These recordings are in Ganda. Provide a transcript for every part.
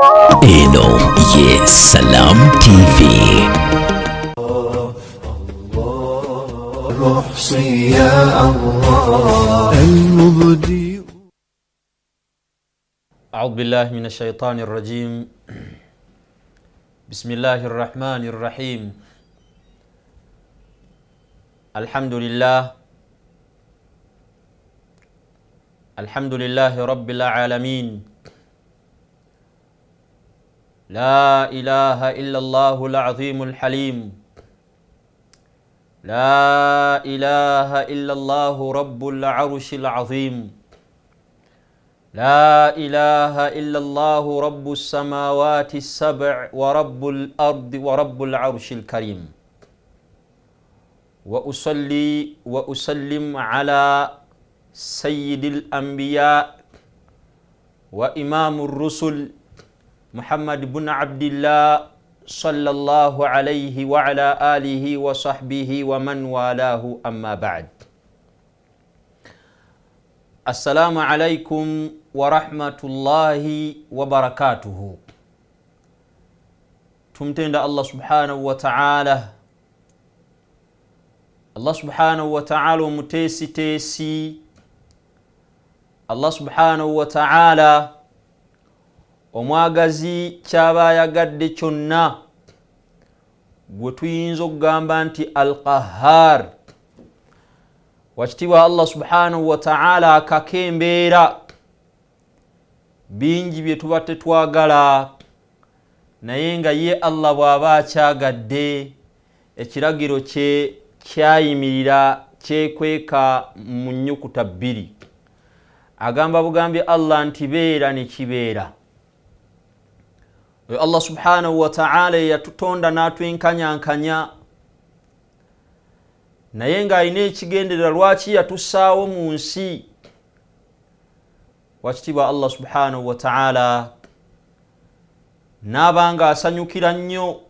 إنو يا سلام تي في يا الله أعوذ بالله من الشيطان الرجيم بسم الله الرحمن الرحيم الحمد لله الحمد لله رب العالمين لا إله إلا الله العظيم الحليم لا إله إلا الله رب العرش العظيم لا إله إلا الله رب السماوات السبع ورب الأرض ورب العرش الكريم وأصلي وأسلم على سيد الأنبياء وإمام الرسل محمد بن عبد الله صلى الله عليه وعلى آله وصحبه ومن والاه أما بعد السلام عليكم ورحمة الله وبركاته تمتين الله سبحانه وتعالى الله سبحانه وتعالى متيسي تيسي الله سبحانه وتعالى omwagazi kyaba ayagadde kyonna gwe tuyinza okugamba nti al qahar wakitibwa allah subhanahu wataala akaka embeera bingi bye tuba tetwagala naye nga ye allah bw'aba akyagadde ekiragiro kye kyayimirira kyekweka mu nnyukuta bbiri agamba bugambye allah nti beera nekibeera Eh, allah subhanahu wataala eyatutonda n'atwenkanyankanya naye ng'alina ekigenderera lwaki yatussaawo mu nsi wakitibwa allah subhanahu wataala n'aba nga asanyukira nnyo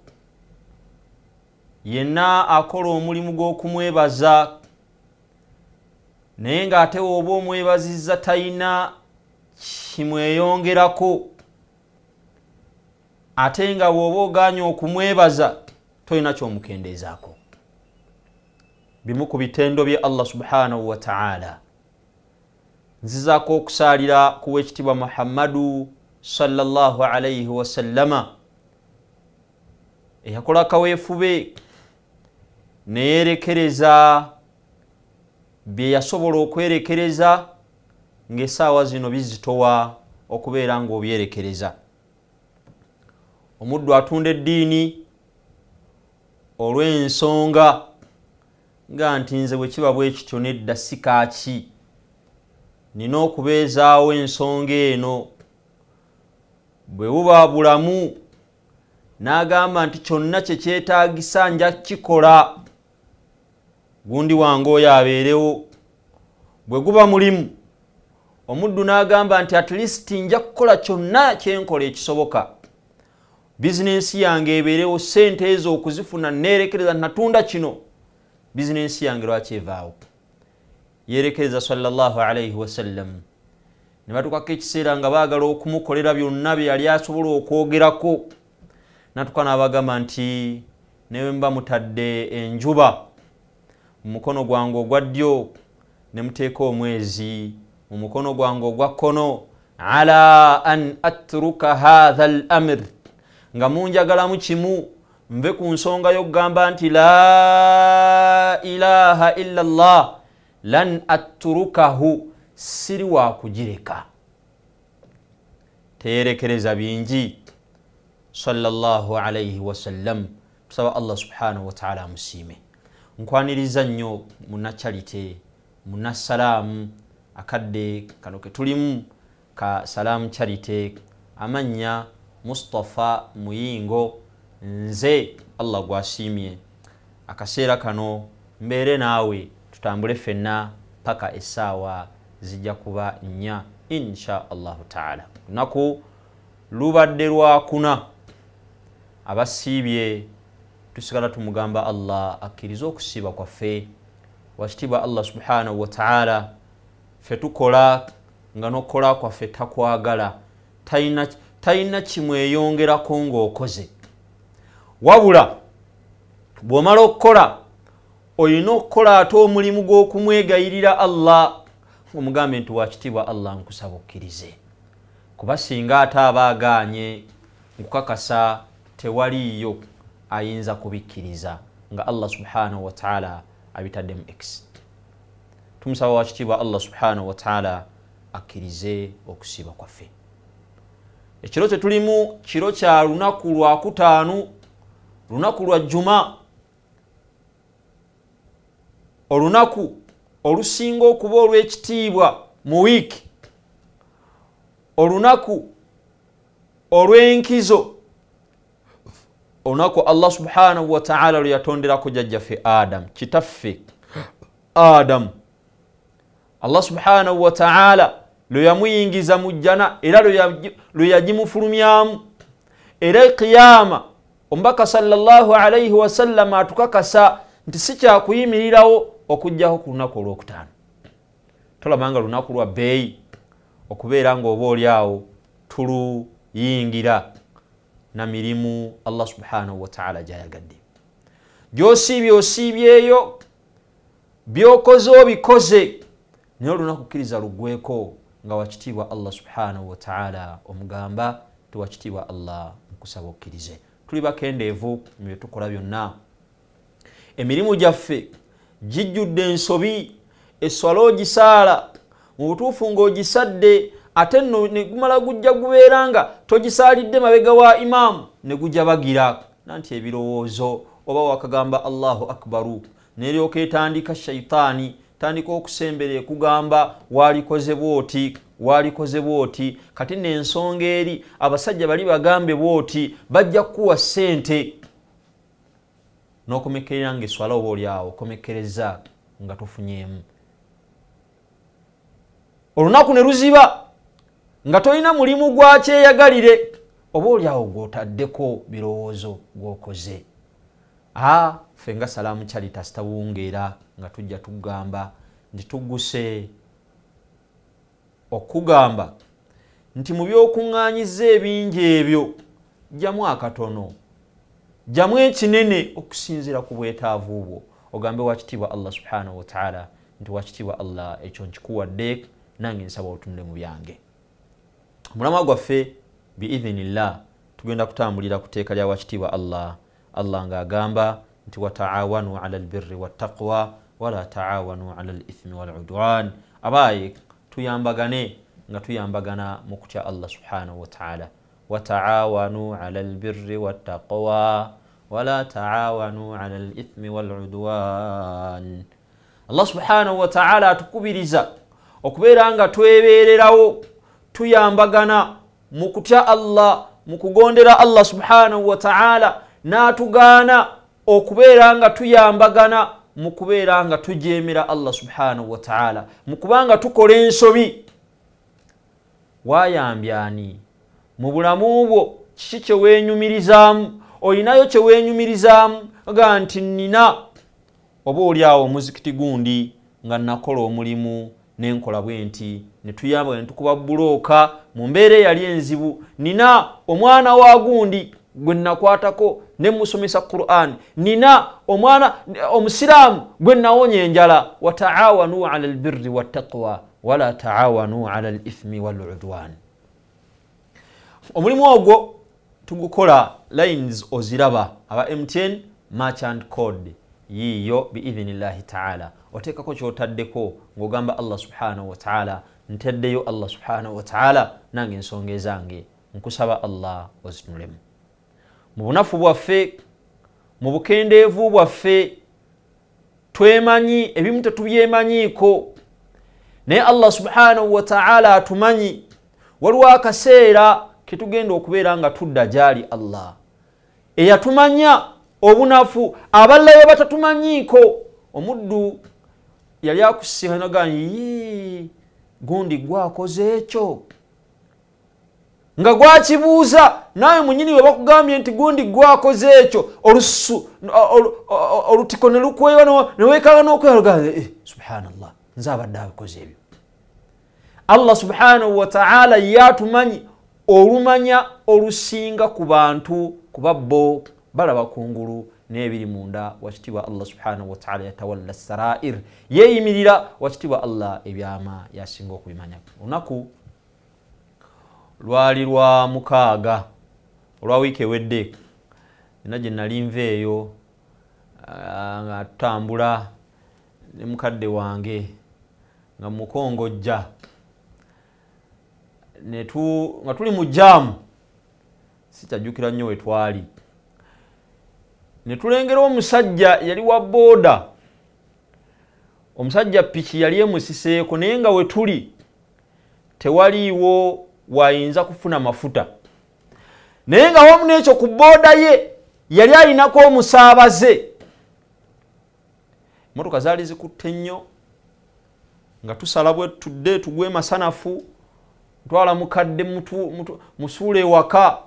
yenna akola omulimu gw'okumwebaza naye ng'ate woba omwebazizza talina kimweyongerako ate nga bw'oba oganya okumwebaza tolina kyomukendeezaako bimu ku bitendo bye allah subhanahu wataala nzizaako okusaalira kuwa ekitibwa muhammadu salallahu alaihi wasallama eyakola kaweefube neyeerekereza bye yasobola okwerekereza ng'essaawa zino bizitowa okubeera ng'obyerekereza omuddu atunda eddiini olw'ensonga nga nti nze bwe kiba bwe kityo nedda sikaaki nina okubeezaawo ensonga eno bwe buba bulamu n'agamba nti kyonna kye kyetaagisa nja kkikola gundi wange oyo abeerewo bwe guba mulimu omuddu n'agamba nti at least nja kukola kyonna kyenkola ekisoboka bizinensi yange ebeerewo sente ezo okuzifuna neerekereza natunda kino bizinensi yange lwaki evaawo yeerekereza salaalaii wasallam ne batukako ekiseera nga baagala okumukolera byonna bye yali asobola okwogerako natuka n'abagamba nti newe mba mutadde enjuba mu mukono gwange ogwa ddyo ne muteeka omwezi mu mukono gwange ogwa kkono ala an atruka hatha al amir nga munjagalamu kimu nve ku nsonga yokugamba nti la ilaha illa llah lan atturukahu siri wa kugireka teyerekereza bingi wasalam tusaba allah subhanahu wataala amusiime nkwaniriza nnyo munacharite munasalaamu akadde kano ketulimu ka salaamu charite amanya mustafa muyingo nze allah gwasiimye akaseera kano mbeere naawe tutambule ffenna paka essaawa zijja kuba nnya insha allahu taala lunaku lubadde lwa kuna abasiibye tusigala tumugamba allah akkiriza okusiiba kwaffe wakitiibwa allah subhanahu wataala fe tukola nga nokukola kwaffe takwagala talina talina kimweyongerako ng'okoze wabula bw'omala okukola olina okukola ate omulimu gw'okumwegayirira allah omugambe nti wakitiibwa allah nkusaba okkirize kuba singa ate aba aganye nkukakasa tewaliiyo ayinza kubikkiriza nga allah subhanahu wataala abitaddemu exit tumusaba wakitiibwa allah subhanahu wataala akkirize okusiiba kwaffe ekiro kye tulimu kiro kya lunaku lwakutaanu lunaku lwa jjuma olunaku olusinga okuba olw'ekitiibwa mu wiiki olunaku olw'enkizo olunaku allah subhanahu wataala lwe yatonderako jajjaffe adamu kitaffe adamu allah subhanahu wataala lwe yamuyingiza mu jjana era lwe yagimufulumyamu era kiyama omubaka salalaalaihi wasalama atukakasa nti si kyakuyimirirawo okugjako ku lunaku olwokutaano tolabanga lunaku lwa beeyi okubeera ngaoba oliawo tuluyingira namirimu allah subhanahu wataala gyayagadde gyosiibye osiibyeyo byokoze obikoze naye olunaku kkiriza luggweko nga wakitiibwa allah subhanahu wataala omugamba tewakitiibwa allah nkusaba okkirize tuli bakendeevu byetukola byonna emirimu gyaffe gijjudde ensobi eswala ogisaala mu butuufu ngaogisadde ate no ne gumala gujja gubeera nga togisaalidde mabega wa imaamu ne gujabagira nanti ebirowoozo oba wakagamba allahu akbaru neryoka etandika shaitaani tandika okusembera ekugamba waalikozebwa oti waalikozebwa oti kati nensonga eri abasajja bali bagambe bwoti bajja kukuwa ssente n'okomekkerera nga eswala oba oliawo okomekkereza nga tufunyeemu olunaku ne luziba nga tolina mulimu gwakyeyagalire oba oliawo gwotaddeko birowoozo gwokoze ffe nga salaamu caritas tawungeera nga tujja tugamba nti tuguse okugamba nti mu byokuŋŋaanyiza ebingi ebyo jjamu akatono jjamu ekinene okusinziira ku bwetaavu bwo ogambe wakitiibwa allah subhanahu wataala nti wakitiibwa allah ekyo nkikuwadde nange nsaba otunde mu byange mulama gwaffe biidhinillah tugenda kutambulira ku teeka lya wakitiibwa allah allah ng'agamba nti wataawanu ala albirri wattaqwa wala taawanu ala alithmi waludwan abaayi tuyambagane nga tuyambagana mu kutya allah subhanahu wa wataala wataawanu ala albirri wattaqwa wala taawanu ala alithmi waludwan allah subhanahu wataala atukubiriza okubeera nga twebeererawo tuyambagana mu kutya allah mu kugondera allah subhanahu wa ta'ala n'atugaana okubeera nga tuyambagana mu kubeera nga tujeemera allah subhanahu wataala mu kubanga tukola ensobi waayambyani mu bulamu bwo kiki kyeweenyumirizaamu olinayo kyeweenyumirizaamu ga nti nnina oba oliawo omuzikiti gundi nga nakola omulimu nenkola bwe nti netuyamba ne tukuba bbulooka mu mbeera eyali enzibu nina omwana wa gundi gwe nnakwatako nemusomesa quran nina omwana omusiraamu gwe nawonya enjala wataawanu ala lbiri wtaqwa wala taawanu ala lithmi waludwan omulimu ogwo tugukola lines oziraba aba mtn marchand code yiiyo biidhinillahi taala oteekako kyotaddeko ngaogamba allah subhanahu wataala nteddeyo allah subhanahu wataala nange ensonga ezange nkusaba allah ozinulemu mu bunafu bwaffe mu bukendeevu bwaffe twemanyi ebimu tetubyemanyiiko naye allah subhanahu wataala atumanyi waliwo akaseera ketugenda okubeera nga tudda gyali allah eyatumanya obunafu abalayo batatumanyiiko omuddu yali akusiganaga yii gundi gwakoze ekyo nga gwakibuuza naawe munyini we bakugambye nti gundi gwakoze ekyo olusu olutiko ne lukweba neweekaga n'okweyalugaa eh, subhanallah nze abadde abikoze ebyo allah subhanahu wataala yatumanyi olumanya olusinga ku bantu kuba bo balaba kungulu n'ebiri munda wakitibwa allah subhanahu wataala yatawalla sarair yeeyimirira wakitibwa allah ebyama yasinga okubimanya olunaku lwali lwa mukaaga olwa wiiki ewedde ina gye nali nva eyo nga tutambula ne mukadde wange nga mukongojja nga tuli mu jaamu sikyajjukira nnyo we twali ne tulengera omusajja yali wa booda omusajja piki yali emusiseeko naye nga we tuli tewaliiwo wayinza kufuna mafuta naye nga wamu n'ekyo ku booda ye yali alinako omusaabaze emotoka zaali zikutte nnyo nga tusala bwe tudde tugwe masanafu ntwala mukadde musuula ewaka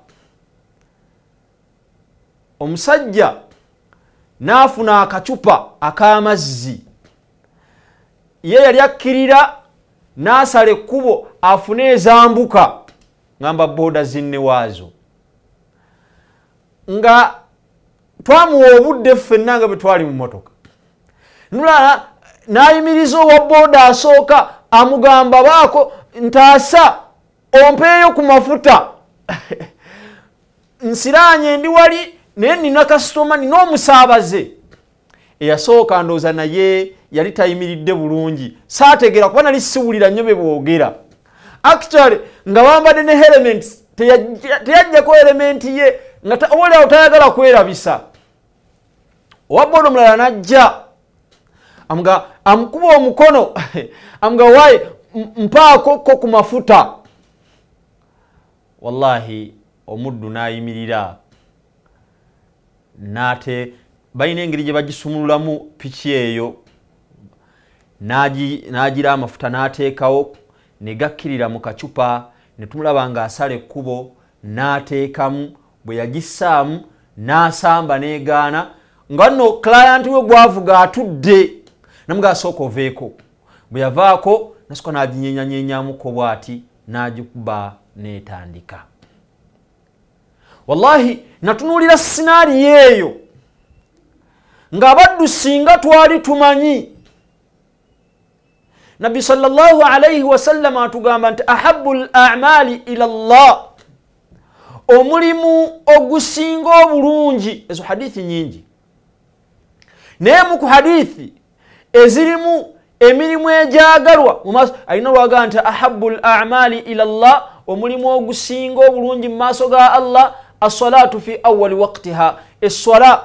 omusajja n'afuna akacupa ak'amazzi ye yali akkirira n'asala ekkubo afune ezambuka ngamba booda zinnewaazo nga twamuwa obudde ffenna nga bwe twali mu motoka nulala n'ayimiriza owa booda asooka amugamba baako ntaasa ompeeyo ku mafuta nsiranye ndi wali naye nina kasitoma nina omusaabaze eyasooka ndooza naye yali tayimiridde bulungi saategera kuba nali siwulira nnyo be bwogera actually nga wambadde ne helements teyajjaku elementi ye ngaowolawo tayagala kwerabisa owabba ono omulala najja amuga amukuba omukono amuga waye mpaakokko ku mafuta wallahi omuddu n'ayimirira nate balina engeri gye bagisumululamu piki eyo n'agira amafuta n'ateekawo ne gakkirira mu kacupa ne tumulaba ng'asala ekkubo n'ateekamu bwe yagissaamu n'asamba n'egaana nga nno kliyanti we gwavuga atudde namugaasooka oveeko bwe yavaako nasuka n'aginyeenyanyeenyamuko bw'ati n'agikuba n'etandika wallahi natunuulira sinaariyo eyo nga baddu singa twali tumanyi nabbi salllah alaihi wasallama atugamba nti ahabu lamali ila llah omulimu ogusinga obulungi ezo hadithi nyingi naye muku hadithi ezirimu emirimu ejagalwa mumaaso alina olwagaa nti ahabu lamali ila llah omulimu ogusinga obulungi mu maaso ga allah assalatu fi awali waktiha esswala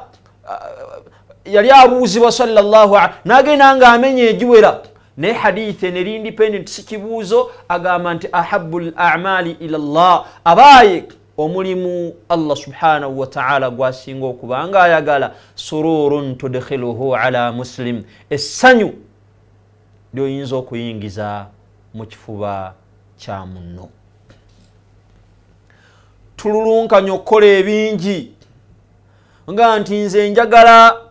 yali abuuzibwa salllah nagenda nga amenya egiwera naye hadithi neri independent si kibuuzo agamba nti ahabu lamali ila llah abaye omulimu allah subhanahu wataala gwasinga okubanga ayagala sururun tudkhiluhu ala muslim essanyu lyoyinza okuyingiza mu kifuba kya muno tululunkanya okukola ebingi nga nti nze njagala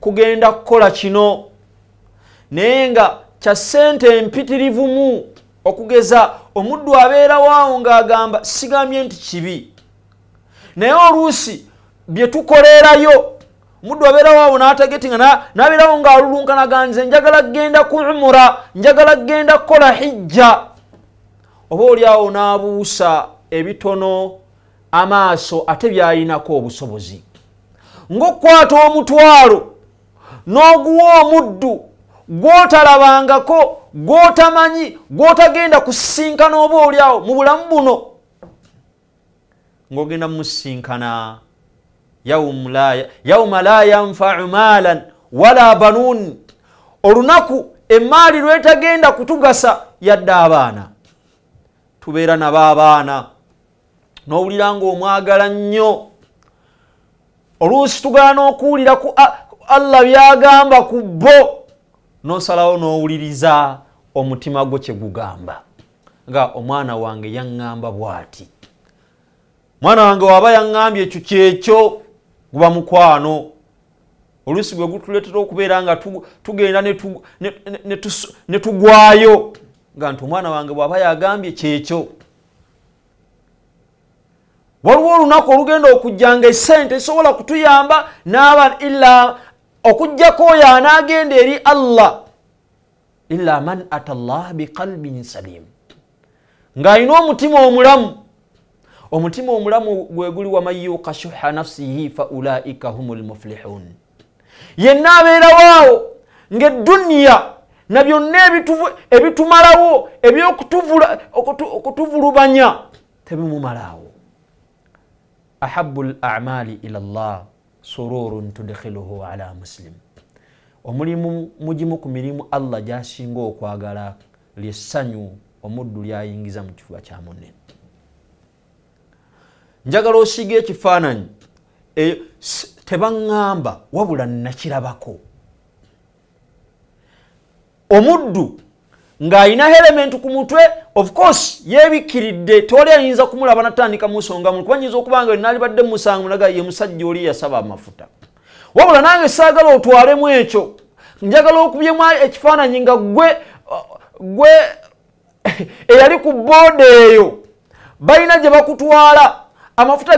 kugenda kukola kino naye nga kya ssente empitirivumu okugeza omuddu abeera waawo ng'agamba sigambye nti kibi naye oluusi bye tukolerayo omuddu abeera waawo n'atageti nga n'abeerawo ng'alulunkanaganze njagala kgenda ku umura njagala kgenda kukola hijja oba oliawo n'abuusa ebitono amaaso ate byayinako obusobozi ng'okukwata omutwalo n'oguwa omuddu gwotalabangako gwotamanyi gwotagenda kusisinkana oba oliawo mu bulamu buno ng'ogenda mumusisinkana yauma la yanfau maalan wala banuun olunaku emaali lwetagenda kutugasa yadde abaana tubeera nabo abaana n'owulira ngaomwagala nnyo oluusi tugala n'okuwulira allah byagamba ku bo nosalawo nowuliriza omutima gwo kyegugamba nga omwana wange yaŋŋamba bw'ati mwana wange waba yaŋŋambye ekyo kyekyo guba mukwano oluusi gwe gutuleetera okubeera nga tugenda ne tugwayo nga nti omwana wange bw'aba yagambye kyekyo waliwo olunaku olugenda okujjanga essente esobola kutuyamba naba ila okujjako oyo anagenda eri allah ila man ata llah biqalbin salim ng'alina omutima omulamu omutima omulamu gwe guli waman yuka shuha nafsihi fa ulaika hum lmuflihun yenna abeerawoawo ngaedduniya na byonna ebitumalawo ebyokutuvulubanya tebimumalaawo ahabu lamali ila llah sururun tudkhiluhu ala muslim omulimu mugimu ku mirimu allah gyasinga okwagala lyessanyu omuddu lyayingiza mu kifuba kya munne njagala osiiga ekifaananyi e, tebaŋŋamba wabula nakirabako omuddu ng'alina helementi ku mutwe of course yeebikiridde tewali ayinza kumulaba natandika musonga mulu kuba nyinza okubanga nalibadde musango naga ye musajja oli yasaba amafuta wabula nange saagala otwalemu ekyo njagala okubyemu ekifaananyi nga gwe gwe eyali ku booda eyo balina gye bakutwala amafuta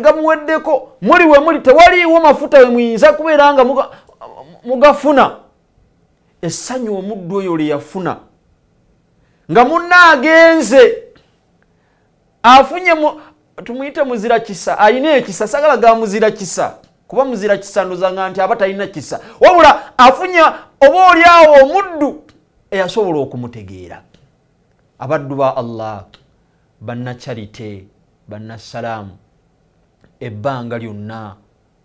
gamuweddeko muli we muli tewaliiwo mafuta we muyinza kubeera nga mugafuna essanyu omuddu oyo lye yafuna nga munna agenze afunye tumuyite muzira kisa ayina ekisa sagala ga muzira kisa kuba muzira kisa ndozanga nti aba talina kisa wabula afunya obaoliawo omuddu eyasobola okumutegeera abaddu ba allah bannacharite bannasalaamu ebbanga lyonna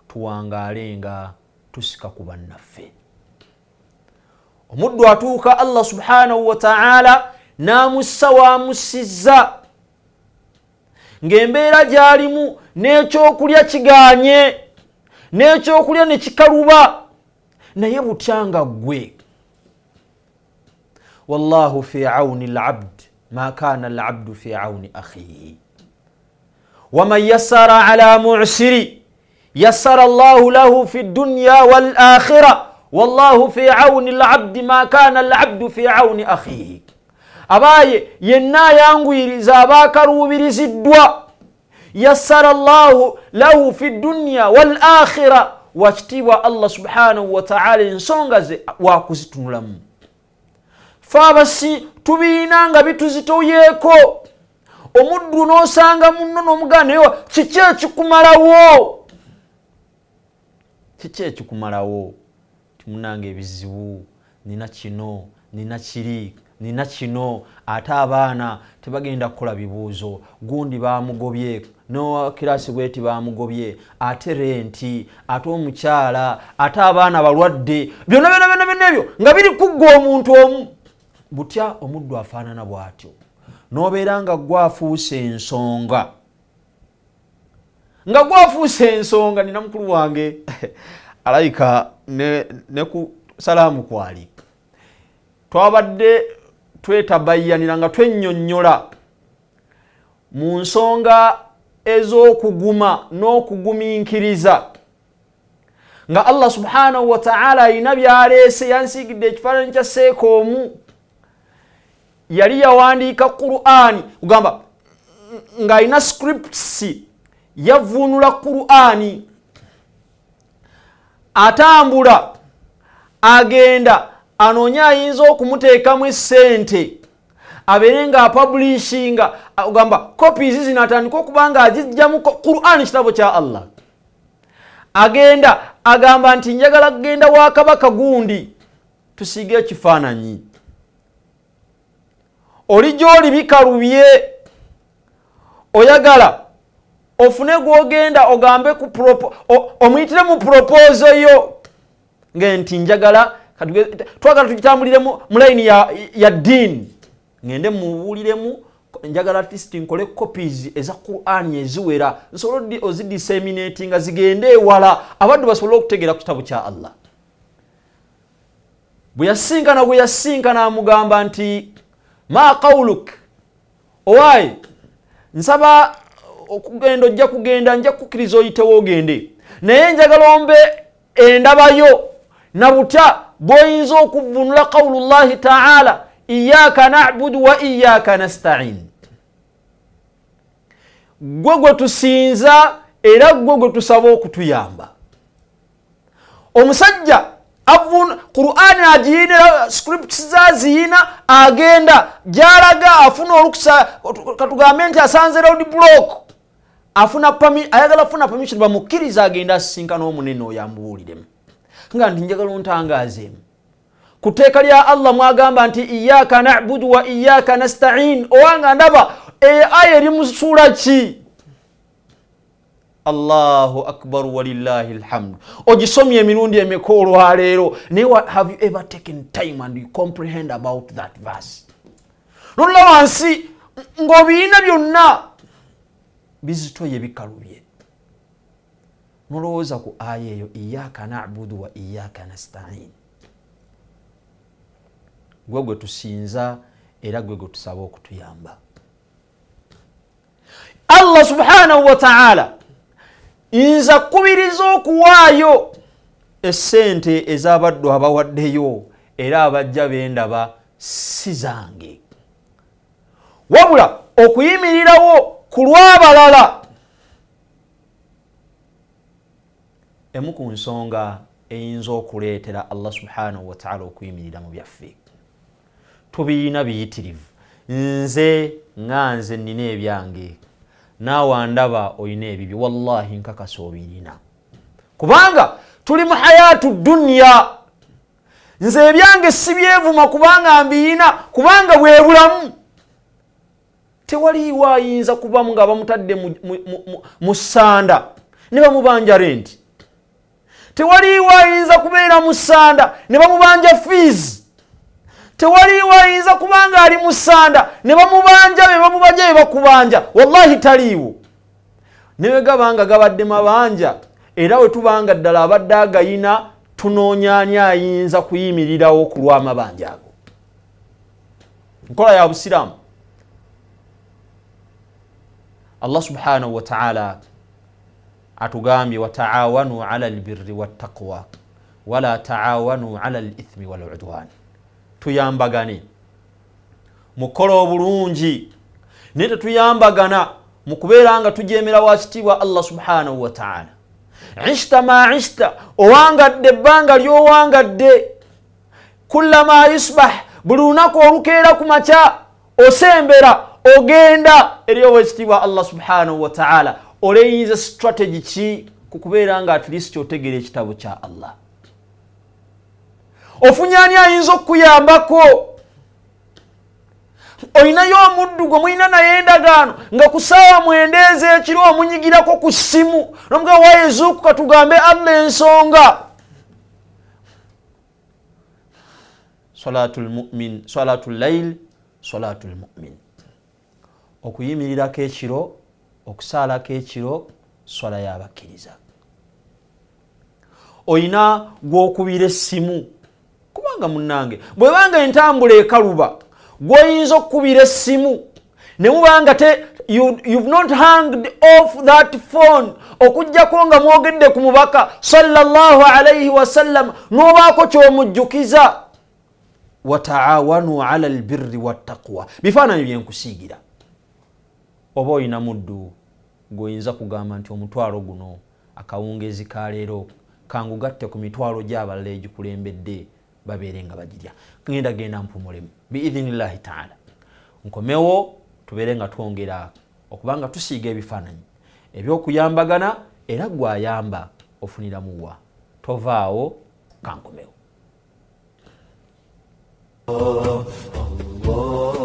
tuwangaalenga tusika ku bannaffe omuddu atuuka allah subhanahu wataala n'amussa waamussizza ng'embeera gy'alimu n'ekyokulya kigaanye n'ekyokulya ne kikaluba naye butyanga ggwe wallahu fi auni labd ma kana labdu fi auni akhihi waman yassara ala musiri yassara allahu lahu fi dduniya walakhira wallahu fi auni labdi ma kana labdu fi auni akhihi abaye yenna ayanguyiriza abakaluubiriziddwa yassara llahu lahu fi dduniya walakhira wakitiibwa allah subhanahu wataala ensonga ze wakuzitunulamu fe abasi tubiina nga bituzitoyeeko omuddu n'osanga muno n'omugandaewa kiki ekikumalawo kiki ekikumalawo timunanga ebizibu nina kino nina kiri nina kino ate abaana tebagenda kukola bibuuzo gundi baamugobye nokiraasi bweti baamugobye ate renti ate omukyala ate abaana balwadde byonna byona byona byona ebyo nga biri kuggwa omuntu omu butya omuddu afaanana bw'atyo nobeera nga gwafuuse ensonga nga gwafuuse ensonga nina mukulu wange alayika ne ku salaamu kwali twabadde twetabayaniranga twennyonnyola mu nsonga ez'okuguma n'okugumiikiriza nga allah subhanahu wataala alina byaleese yansiigidde ekifaananyi kya seeka omu yali yawandiika qur'ani kugamba ng'alina scripts yavuunula qur'ani atambula agenda anoonya ayinza okumuteekamu essente abeere ng'apabulishinga ogamba kopiisi zino atandika okuba ng'agijjamu quran kitabo kya allah agenda agamba nti njagala kugenda wa kabaka gundi tusiige ekifaananyi olijja oli bikalubye oyagala ofune gwogenda ogambe omuyitire mu propooso yo ngenti njagala twagala tukitambulire mu layini ya, ya diini ŋende muwuliremu njagala atisti nkole copies eza qurani eziwera nsobole ozidiseminati nga zigende ewala abaddu basobole okutegeera ku kitabu kya allah bwe yasinkana gwe yasinkana amugamba nti ma kauluk owaye nsaba okugenda ojja kugenda nja kukkiriza oyitewo ogende naye njagala ombe endabayo nabutya bw'oyinza okuvvunula qawulu llahi taala iyaaka nabudu wa iyaaka nastaiin gwe gwe tusinza era gwe gwe tusaba okutuyamba omusajja quran agiyinira scripts zaziyina agenda gyalaga afuna olukusa katugambe nti asanze road block afuna ayagala afuna permission bamukkiriza agenda asisinkana omunene oyo amubuuliremu nga ndi njagala ontangaazeemu ku tteeka lya allah mwagamba nti iyaaka nabudu wa iyaaka nastain owanga ndaba aya eri musuula ki allahu akbar walillahi lhamdu ogisomye emirundi emeka olwaleero naye have you ever taken time and you comprehend about that verse lolla wansi ngaobiina byonna bizitoye bikalubye mulowooza ku aya eyo iyaka nabudu wa iyaka nastain gwe gwe tusinza era gwe gwe tusaba okutuyamba allah subhanahu wataala nza kubiriza okuwaayo esente ezabaddu abawaddeyo era abajja bendaba si zange wabula okuyimirirawo ku lwabalala emu ku nsonga eyinza okuleetera allah subhanahu wataala okuyimirira mu byaffe tubiina biyitirivu nze nga nze nnina ebyange naawandaba olina ebibyo wallahi nkakasa obirina kubanga tuli mu hayaatu dduniya nze ebyange sibyevuma kubanga mbiina kubanga bwe bulamu tewaliiwo ayinza kubamu nga bamutadde mu ssanda ne bamubanja renti tewaliwoayinza kubeera musanda ne bamubanja fees tewaliwoayinza kuba nga ali musanda ne bamubanja be bamubanja be bakubanja wallahi taliiwo newe gabanga gabadde mabanja era we tubanga ddala abadde agayina tunoonyaani ayinza kuyimirirawo ku lwamabanja ago nkola ya busiraamu allah subhanahu wataala atugambye wataawanu ala lbiri wattaqwa wala taawanu ala lithmi waludwani tuyambagane mukola obulungi naye tetuyambagana mu kubeera nga tujemera wakitiibwa allah subhanahu wataala ishita ma ishita owangadde ebbanga lyowangadde kullama yusbah buli lunaku olukeera ku makya osembera ogenda eryowekitiibwa allah subhanahu wataala oleyinza strategy ki ku kubeera nga atleast otegeera ekitabo kya allah ofunyaani ayinza okukuyambako olinayo omuddu gwe mulina naye endagaano nga ku saawa mwendeeza ekiro omunyigirako ku ssimu nomugao wayezuuku katugambe alla ensonga salatu llail salatu lmumin okuyimirirako ekiro okusaalako ekiro swala yabakkiriza olina gwokubira essimu kubanga munange bwebanga entambula ekaluba gwoyinza okukubira essimu ne mubanga te you've not hanged off that phone okujjako nga mwogedde ku mubaka salllah alaihi wasallam nobaako kyomujjukiza wataawanu ala albirri wattaqwa bifaananyi byenkusiigira oba olina muddu gweoyinza kugamba nti omutwalo guno akawungezi kaleero kangugatte ku mitwalo gyabalala egikulembedde babeere nga bagirya genda genda mpumulemu biidhinillahi taala nkomewo tubeere nga twongera okubanga tusiiga ebifaananyi ebyokuyambagana era gwayamba ofuniramu wa tovaawo kankomewo oh, oh, oh. oh.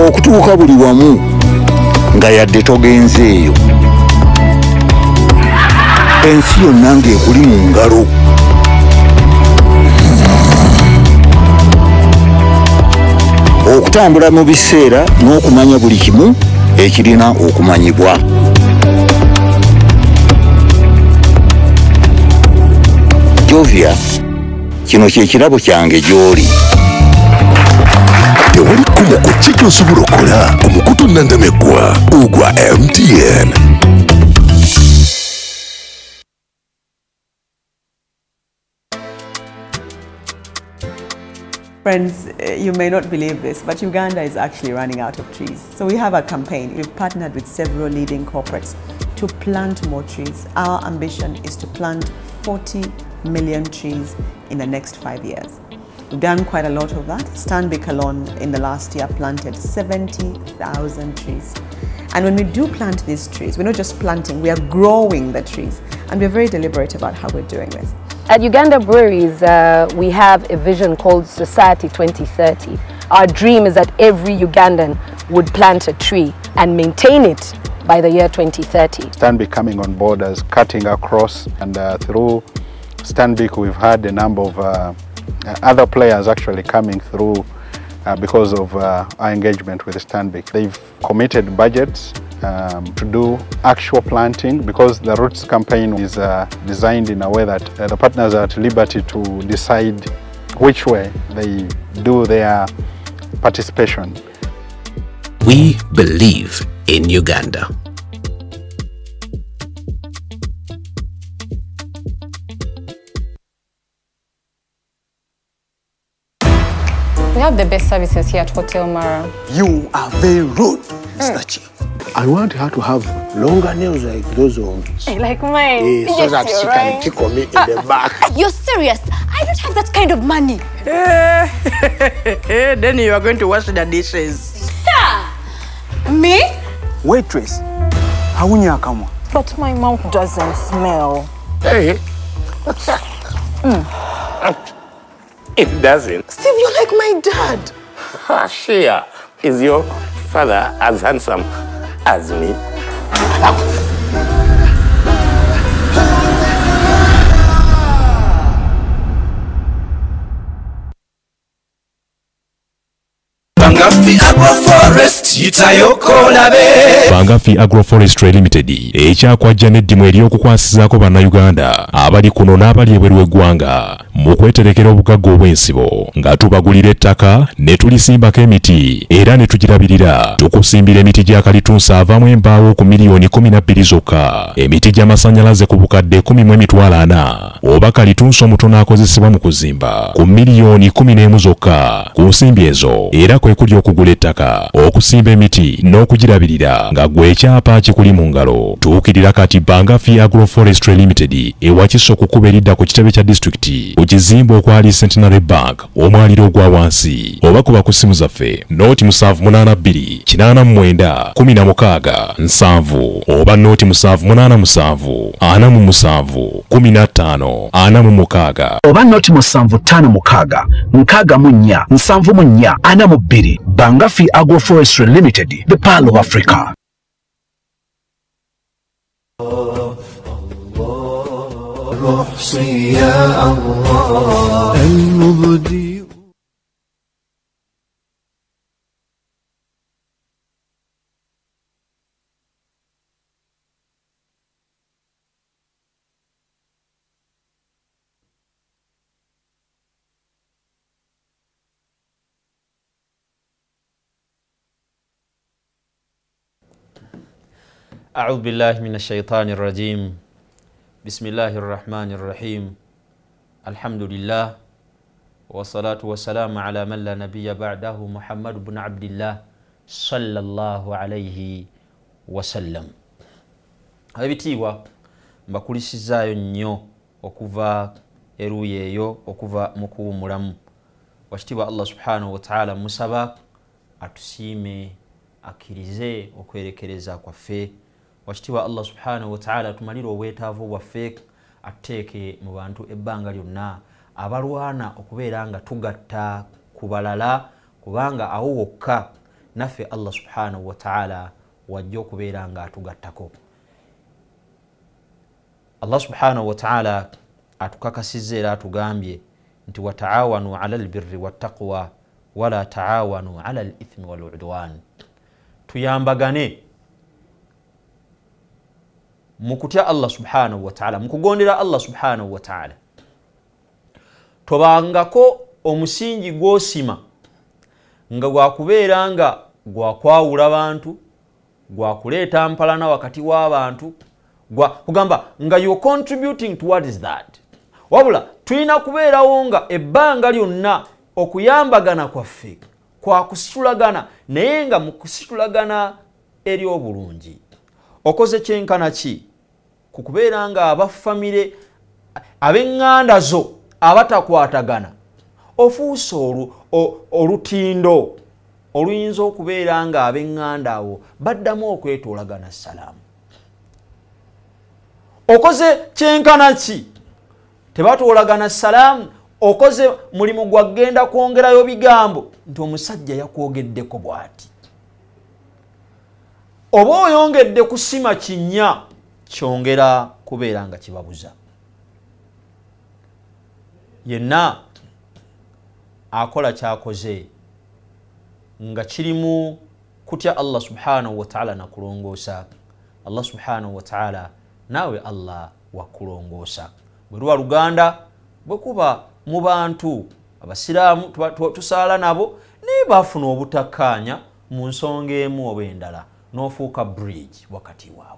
okutuuka buli wamu nga yadde togenze eyo ensi yonna ngaekuli mu ngalo okutambula mu biseera n'okumanya buli kimu ekirina okumanyibwa jovia kino kyekirabo kyange gy'oli mtn Friends, eh, you may not believe this, but Uganda is actually running out of trees. So we have a campaign. We've partnered with several leading corporates to plant more trees. Our ambition is to plant 40 million trees in the next five years done quite a lot of that. Stanbic alone in the last year planted 70,000 trees. And when we do plant these trees, we're not just planting, we are growing the trees. And we're very deliberate about how we're doing this. At Uganda Breweries, uh, we have a vision called Society 2030. Our dream is that every Ugandan would plant a tree and maintain it by the year 2030. Stanbic coming on board as cutting across and uh, through Stanbic we've had a number of uh, uh, other players actually coming through uh, because of uh, our engagement with Stanbic. They've committed budgets um, to do actual planting because the Roots campaign is uh, designed in a way that uh, the partners are at liberty to decide which way they do their participation. We believe in Uganda. have the best services here at Hotel Mara. You are very rude, mm. I want her to have longer nails like those of... Like mine. Yeah, so yes, that she right. can tickle on me in ah, the back. Ah, you're serious? I don't have that kind of money. Eh, then you are going to wash the dishes. Yeah. Me? Waitress, you come? But my mouth doesn't smell. Hey. mm. It doesn't. Steve, you're like my dad. Shia, is your father as handsome as me? forest yitayokolabe bangafi agroforestry limited ekyakwajja n'eddimu ery'okukwasizaako bannayuganda abali kuno n'abali ebweru eggwanga mu kweterekera obugagga obw'ensibo nga tubagulira ettaka ne tulisimbako emiti era ne tugirabirira tukusimbira emiti gya kalitunsa avaamu embaawo ku miliyoni 12 zokka emiti gy'amasannyalaze ku bukadde 14 oba kalitunsa omutono akozesebwa mu kuzimba ku miliyoni 11 zokka ku nsimbi ezo era kwe kuli okugula ettaka okusimba emiti n'okugirabirira nga gwe ekyapa kikuli mu ngalo tuukirira kati bangafi agroforestry limited ewakiso okukuba eridda ku kitebe kya disitulikiti okizimba okwali centenary bank omwaliro ogwa wansi oba kuba ku simu zaffe nooti 782891670 oba nooti 787 oba noti musanvu ttaano mukaaga nkaaga mu nnya nsanvu mu nnya ana mu bbiri bangafi agrofore Forestry Limited, the Pearl of Africa. أعوذ بالله من الشيطان الرجيم بسم الله الرحمن الرحيم الحمد لله والصلاة والسلام على من لا نبي بعده محمد بن عبد الله صلى الله عليه wasallam abitiibwa mbakulisizaayo nnyo okuva eruuyi eyo okuva mu kuwumulamu wakitiibwa allah subhanahu wataala musaba atusiime akkirize okwerekereza kwaffe wakitiwa allah subhanahu wataala tumalire obwetaavu bwaffe atuteeke mu bantu ebbanga lyonna abalwana okubeera nga tugatta ku balala kubanga awo wokka naffe allah subhanahu wataala wajja okubeera nga atugattako allah subhanahu wataala atukakasizza era atugambye nti wataawanu ala lbiri wattaqwa wala taawanu ala lithimi waaludwan tuyambagane mukutya allah subhanahu wataala mukugondera allah subhanahu wataala tobangako omusingi gwosima nga gwakubeera nga gwakwawula bantu gwakuleeta mpalana wakati w'abantu kugamba nga you contributing to what is that wabula tulina kubeerawo nga ebbanga lyonna okuyambagana kwaffe kwakusitulagana naye nga mukusitulagana eri obulungi okoze kyenkana ki ku kubeera ng'abafamire ab'eŋŋanda zo abatakwatagana ofuuse olutindo oluyinza okubeera nga ab'eŋŋanda awo baddamu okwetoolagana salaamu okoze kyenkana ki tebatoolagana salaamu okoze mulimu gwagenda kwongerayo bigambo nti omusajja yakwogeddeko bw'ati oba oyongedde kusima kinnya kyongera kubeera nga kibabuza yenna akola kyakoze nga kirimu kutya allah subhanahu wataala nakulongoosa allah subhanahu wataala naawe allah wakulongoosa bwe luba luganda bwe kuba mu bantu abasiraamu tusaala nabo naye baafuna obutakkaanya mu nsonga emu obaendala n'ofuuka bridge wakati waa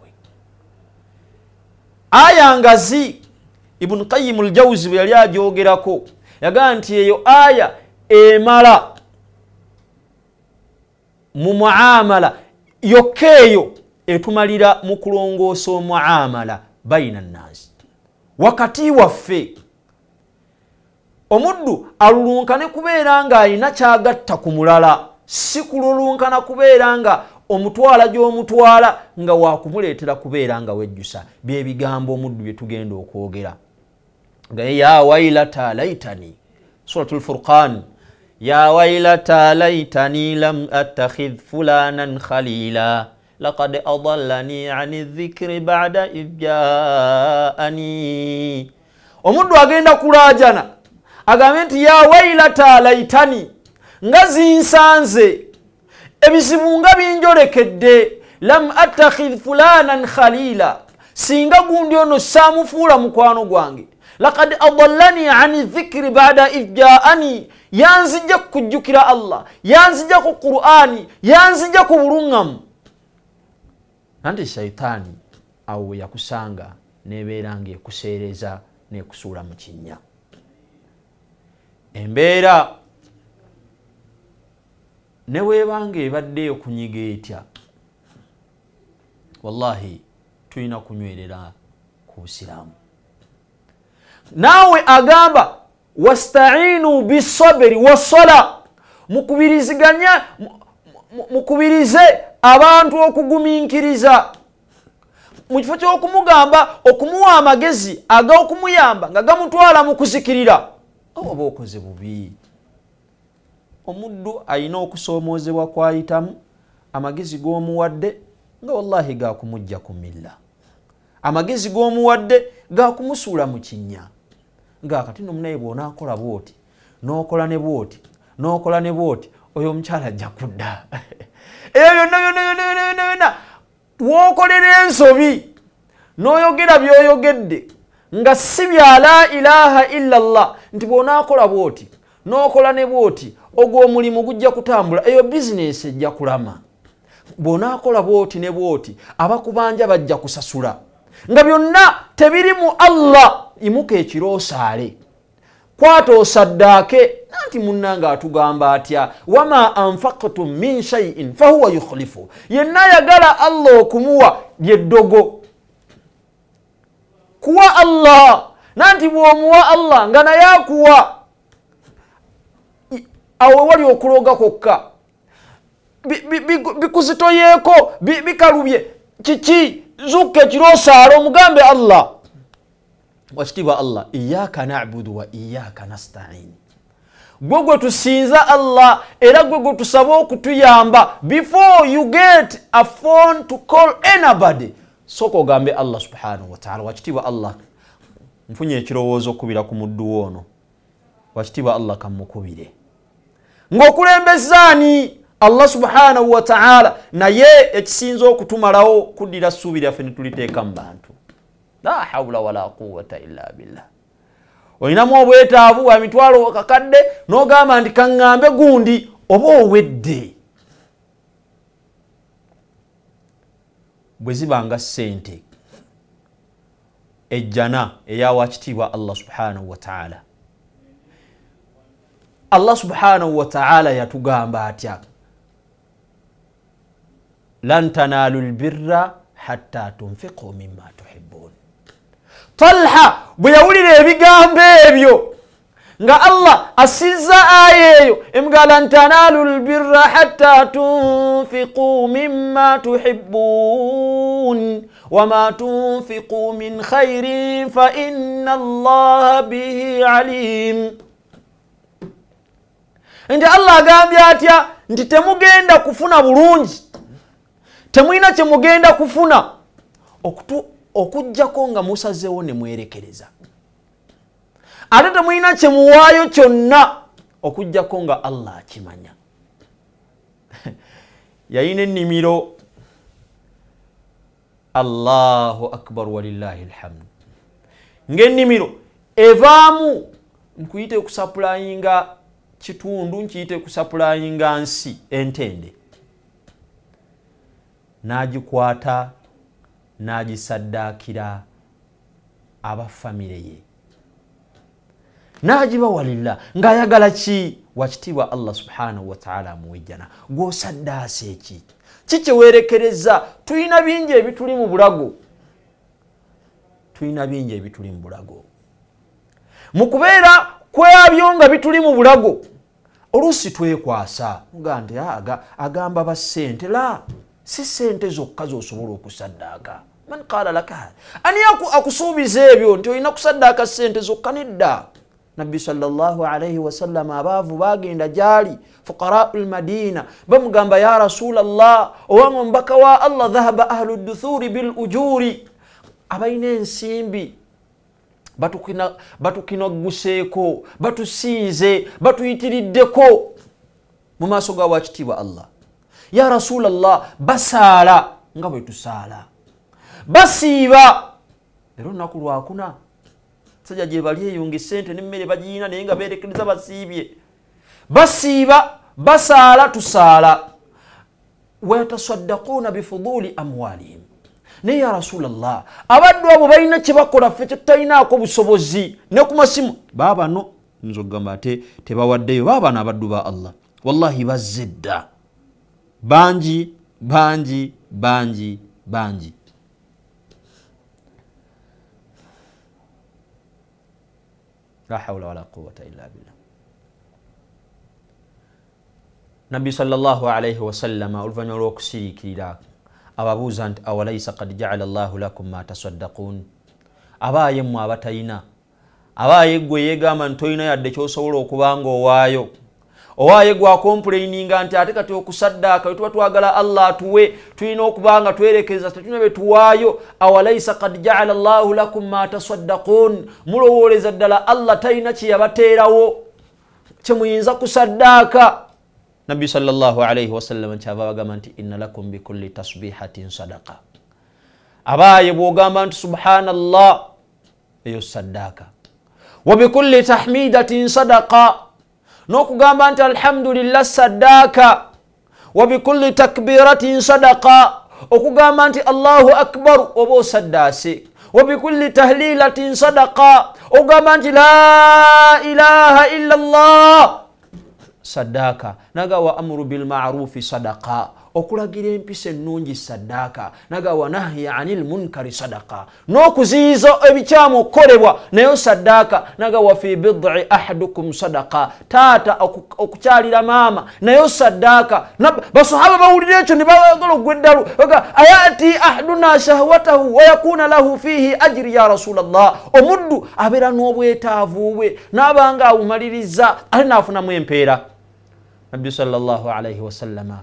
aya ngazi ibunu qayimu ljawzi bwe yali ajogerako yagaa nti eyo aya emala mu muamala yokka eyo etumalira mu kulongoosa omuamala baina nnansi wakati waffe omuddu alulunkane kubeera ng'alina kyagatta ku mulala si kululunkana kubeera nga omutwala gy'omutwala nga wakumuleetera kubeera nga wejjusa byebigambo omuddu bye tugenda okwogera ya wailata laitani suratlfurqan ya wailata laitani lam attakhidh fulanan khalila laqad adallani ani dhikri bada ijaani omuddu agenda kulaajana agambe nti ya wailata laitani nga zinsanze ebizibu nga binjolekedde lam attakhidh fulanan khalila singa gundi ono saamufuula mukwano gwange lakad adallani ani dhikiri bada ijaani yanzijja kukujjukira allah yanzijja ku qurani yanzijja ku buluŋŋamu nanti shaitaani awo yakusanga nebeera ngaekuseereza nekusuula mu kinnya embeera ne weebanga ebaddeyo kunyiga etya wallahi tulina kunywerera ku busiraamu naawe agamba wastainu bisaberi wasola mukubiriziganya mukubirize abantu okugumiinkiriza mu kifo ky'okumugamba okumuwa amagezi agaokumuyamba nga gamutwala mu kuzikirira oba okoze bubi omuddu ayina okusoomoozebwa kwayitamu amagezi g'omuwadde nga wallahi gakumujja ku milla amagezi g'omuwadde gakumusuula mu kinnya ngaakati nomunaye bwonaakola bwoti nokola ne bwoti nokola ne bwoti oyo omukyala ajja kudda eyo yonna yona yona yona yona yona wookolera ensobi n'oyogera by'oyogedde nga si bya la ilaha illa llah nti bwonaakola bwoti nookola ne bwoti ogwomulimu gujja kutambula eyo bizinesi ejja kulama bwonaakola bwoti ne bwoti abakubanja bajja kusasula nga byonna tebiri mu allah imuka ekiro osaale kwata osaddaake nti munnanga atugamba atya wama anfaktum min shaiin fahuwa yukhlifu yenna yagala allah okumuwa lyeddogo kuwa allah nanti bwomuwa allah nga naye akuwa awo wali okuloga kokka bikuzitoyeeko bi, bi, bikalubye bi kiki zukka ekiro osaala omugambe allah wakitibwa allah iyaka nabudu wa iyaka nastain gwe gwe tusinza allah era gwe gwe tusaba okutuyamba before you get a phone to call anybody soka ogambe allah subhanahu wataala wakitibwa allah nfunye ekirowoozo okubira ku mudduwo ono wakitibwa allah kamukubire ng'okulembezaani allah subhanahu wataala naye ekisinza okutumalawo kuddira ssuubi lyaffe ne tuliteeka mu bantu la haula wala quwata illa billah olinamu obwetaavu wa mitwalo kakadde n'ogamba nti kaŋŋambe gundi oba owedde bwe zibanga ssente ejjana eyawakitiibwa allah subhanahu wataala allah subhanahu wataala yatugamba atya lan tanalu lbirra hatta tunfiqu mima tuhibun talha bwe yawulira ebigambo ebyo nga allah asizza aya eyo emuga lan tanalu lbirra hatta tunfiqu mima tuhibun wama tunfiqu min khairin fain allaha bihi alim nti allah agambye atya nti temugenda kufuna bulungi temulina kyemugenda kufuna okujjako nga musazeewo ne mwerekereza ate temulina kyemuwaayo kyonna okujjako nga allah akimanya yayina ennimiro allahu akbar walillahi lhamdu ngaennimiro evaamu nkuyite okusapulayinga kitundu nkiyite kusapulayinga nsi entende n'agikwata n'agisaddaakira abafamire ye n'agibawalilla ng'ayagala ki wakitiibwa allah subhanahu wataala amuwejjana gw'osaddaasa eki kikyewerekereza tulina bingi ebituli mu bulago tulina bingi ebituli mu bulago mu kubeera kwabyo nga bituli mu bulago oluusi twekwasa nga nti agamba bassente la si sente zokka zosobola okusaddaaka man qaala laka ani akusuubiza ebyo nti olina kusaddaaka sente zokka nedda nabbi salaalaihi wasalama abaavu bagenda gyali fuqarau lmadiina bamugamba ya rasula llah owange omubaka wa allah dhahaba ahlu dduthuuri bilujuuri abalina ensimbi batukinagguseeko batusinze batuyitiriddeko mu maaso ga wakitiibwa allah ya rasulllah basaala nga bwe tusaala basiiba era olunaku lwakuna sajja gye bali eyunga sente nemmere bagiina naye nga berekereza basiibye basiiba basaala tusaala wayatasaddakuuna bifuduuli amwaliimu naye ya rasulllah abaddu abo balina kyebakola ffe tetutalinaako busobozi ne ku masimu babano nzogamba ate tebawaddeyo babano abaddu ba allah wallahi bazze dda bangi bangi bangi bangi la haula wala quwata illa billah nabbi sallallahu alaihi wasallama oluvannyuma lw'okusiriikirira ababuuza nti awalaisa kad jaala llahu lakum ma tasaddakuun abaaye mmwe abatayina abaaye ggwe yeegamba nti toyina yadde kyosobola okuba nga owaayo owaaye gwe akompulaininga nti ate kati okusaddaaka bwe tuba twagala allah atuwe tulina okuba nga twerekeza tetuna bye tuwaayo awalaisa kad jaala llahu lakum ma tasaddakuun mulowooleza ddala allah talina kyeyabateerawo kyemuyinza kusaddaaka nabbi salllahu alaihi wasallam kyava bagamba nti inna lakum bikulli tasbihatin sadaka abaaye bwogamba nti subhanallah eyo saddaaka wabikulli tahmidatin sadaka n'okugamba nti alhamdulillah saddaaka wabikulli takbiratin sadaka okugamba nti allahu akbaru oba osaddaase wabikulli tahlilatin sadaka okugamba nti la ilaha illa allah saddaaka nagawa amuru bilmarufi sadaka okulagira empisa ennungi saddaaka nagawa nahya ani lmunkari sadaka n'okuziyiza ebikyamu okukolebwa naye saddaaka nagawa fi bidi ahadukum sadaka taata okukyalira maama naye saddaaka basahaba bawulira ekyo nibaagala ogweddalu ayati ahaduna shahwatahu wayakuuna lahu fiihi ajiri ya rasula llah omuddu abeera n'obwetaavu bwe n'abanga abumaliriza ali naafunamu empeera nabbi salllahalaihi wasallama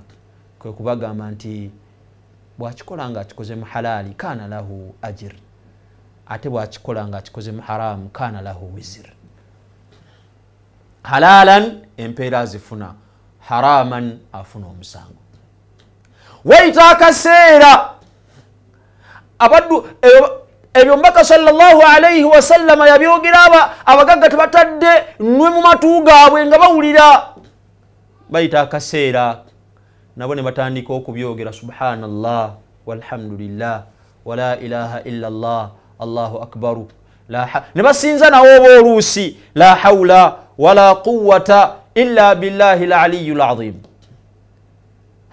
kwe kubagamba nti bwakikola nga akikoze mu halaali kaana lahu ajir ate bwakikola nga akikoze mu haramu kaana lahu wizir halaalan empeera azifuna haraman afuna omusango waita akaseera abaddu ebyo mbaka salllahu alaihi wasallama yabyogera aba abagagga tebatadde nwe mu matu gaabwe nga bawulira bayita akaseera nabo ne batandika okubyogera subhanallah walhamdulillah wala ilaha illa llah allahu akbaru ne basinza nawo oba oluusi la haula wala quwata illa billahi laliyu lazim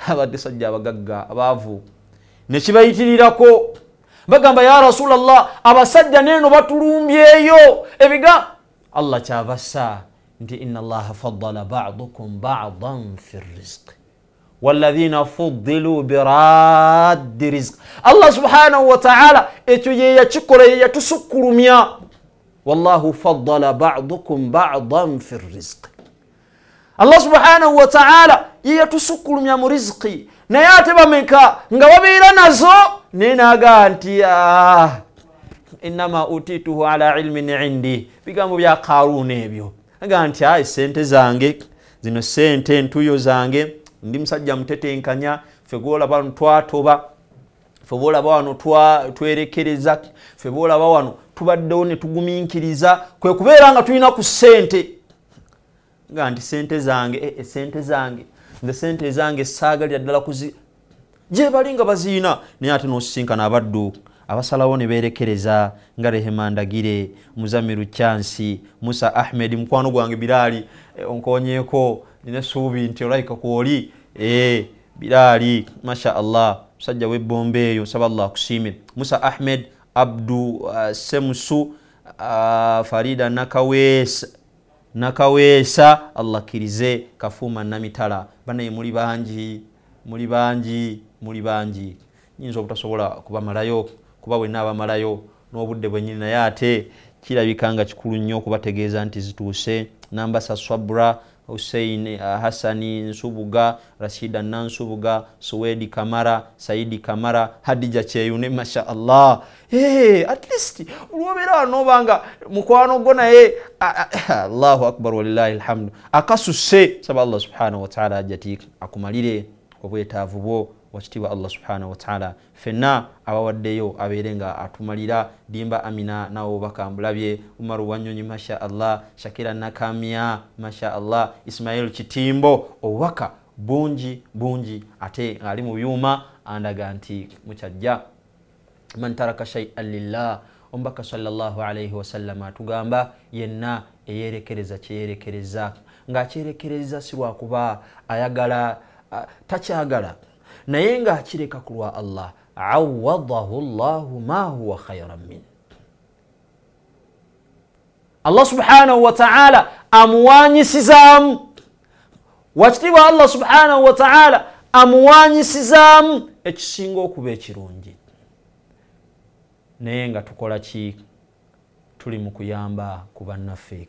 abadde sajja abagagga abaavu nekibayitirirako bagamba ya rasulallah abasajja neno batulumbyeyo ebiga allah kyava ssaa nti ina llaha faddala badukum badan fi rrizqi waladina fudilu biraddi rizqi allah subhanahu wataala ekyo ye yakikola ye yatusukkulumya wallahu faddala badukum badan fi rrizqi allah subhanahu wataala ye yatusukkulumya mu rizqi naye ate bameka nga babeera nazo naye naga nti inama utituhu ala ilmin indi bigambo bya karuna ebyo aga nti ayi sente zange zino sente entuyo zange ndi musajja mutetenkanya fe bolaba wano twatoba fe bolaba wano twerekereza fe bolaba wano tubaddewo netugumiikiriza kwe kubeera nga tulina ku sente ga nti sente zange esente eh, eh, zange nze sente zange saagalira ddala kuzi gyebali nga baziina naye ate nosisinkana abadduuka abasalawo ne berekereza nga rehema ndagire muzamiru cyansi musa ahmed mukwano gwange biraali eh, onkonyeko nina esuubi nti olahika kwoli eh, biraali masha allah musajja webbombe eyo nsaba allah akusiime musa ahmed abdu eh, semusu farida nakaweesa allah kirize kafuuma namitala banaye muli bangi muli bangi muli bangi nyinza obutasobola kubamalayo kuba bwe naabamalayo n'obudde bwenyini naye ate kirabika nga kikulu nnyo okubategeeza nti zituuse nambasa swabra husein eh, hasani nsubuga rashida nansubuga suwedi kamara saidi kamara hadija kyeyune masha allah hey, atleast olwobeera wanobanga mukwano gwo naye eh, allahu akbar walilahi lhamdu akasuse saba allah subhanahu wataala ajatik akumalire obwetaavu bwo wakitiibwa allah subhanahu wataala fenna abawaddeyo abeere nga atumalira dimba amina nawo bakambulabye umaru wanyonyi masha allah shakira nakamia masha allah ismail kitimbo obubaka bungi bungi ate ngaali mubyuma andaga nti mukyajja man taraka shaian lillah omubaka salllahalaihi wasallama atugamba yenna eyerekereza kyeyerekereza ngaakyerekereza si lwakuba ayagala takyagala naye ngaakireka ku lwa allah awadahu llahu ma huwa khairan min allah subhanahu wataala amuwanyisizaamu wakitibwa allah subhanahu wataala amuwanyisizaamu ekisinga okuba ekirungi naye nga tukola ki tuli mu kuyamba ku bannaffe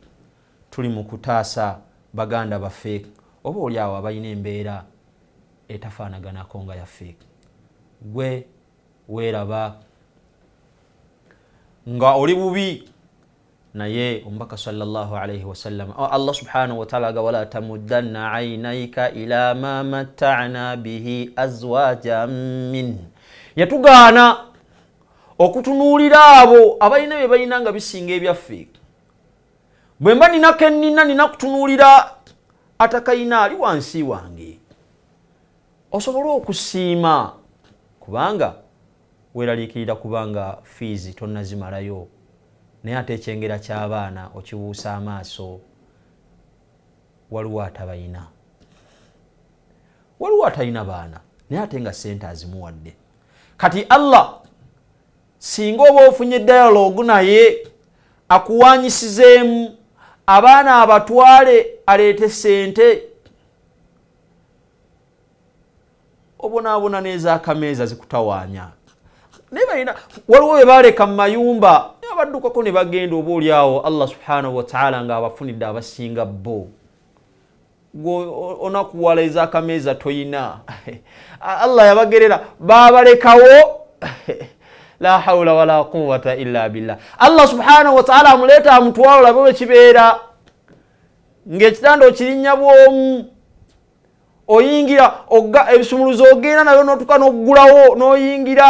tuli mu kutaasa baganda baffe oba oli awo abalina embeera etafaanaganako nga ya fake gwe weeraba nga oli bubi naye omubaka salllah alaihi wasallama allah subhanahu wataala aga wala tamuddanna ainaika ila ma matana bihi azwaja min yatugaana okutunuulira abo abalina bye balina nga bisinga ebyaffe bwe mba ninako ennina nina kutunuulira atakayina ali wansi wange osobole okusiima kubanga weeraliikirira kubanga fiizi tonnazimalayo naye ate ekyengera ky'abaana okibuusa amaaso waliwo atabayina waliwo atalina baana naye ate nga sente azimuwadde kati allah singa oba ofunye dayalogu naye akuwanyisizeemu abaana abatwale aleete sente obonaabona nezakameeza zikutawaanya naye balina waliwo webaleka mu mayumba abaddukako ne bagenda oba oliawo allah subhanahu wataala ngaabafunidde abasinga bo onakuwala ezakameeza toyina allah yabagerera babalekawo la haula wala quwata illa billah allah subhanahu wataala amuleeta amutwala olabewekibeera ngaekitanda okirinnya bwomu oyingira oga ebisumuluzo ogenda nayo notuka noggulawo noyingira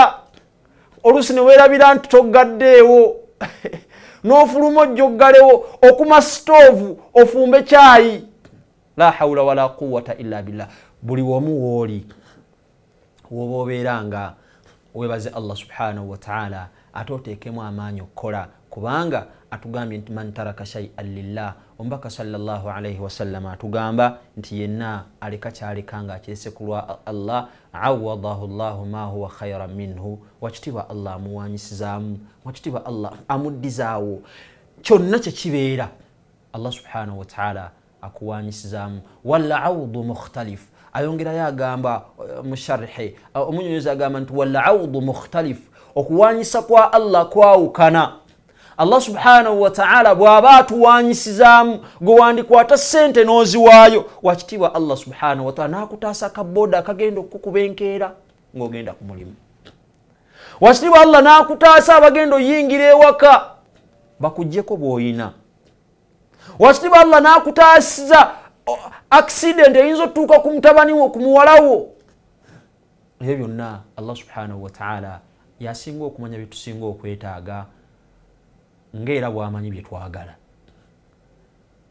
oluusi newerabira nti toggaddeewo nofuluma ojjo oggalewo okuma sitoovu ofumbe kyayi la haula wala quwata illa billah buli womu wooli woba obeeranga webaze allah subhanahu wataala ate oteekemu amaanyi okukola kubanga atugambye nti mantaraka shaian lillah omubaka salwasalama atugamba nti yenna aleka kyalekanga akirese kulwa allah awadahu llahu ma huwa khaira minhu wakitibwa allah amuwanyisizaamu wakitibwa allah amuddizaawo kyonna kyekibeera allah subhanahu wataala akuwanyisizaamu walaawdu mukhtalif ayongerayo agamba uh, musharhe uh, omunyonyozi agamba nti walaawdu mukhtalif okuwanyisa kwa allah kwawukana allah subhanahu wataala bw'aba atuwanyisizaamu gwe wandikwata sente n'oziwaayo wakitiibwa allah subhanahu wataala n'akutaasa akabooda akagenda okukuba enkeera ng'ogenda ku mulimu wakitiibwa allah n'akutaasa abagenda oyingira ewaka bakugjeko bw'oyina wakitiibwa allah n'akutaasiza accident eyinza otutuuka ku mutabaniwo ku muwalawo ebyo byonna allah subhanahu wataala yasinga okumanya byetusinga okwetaaga ng'era bw'amanyi bye twagala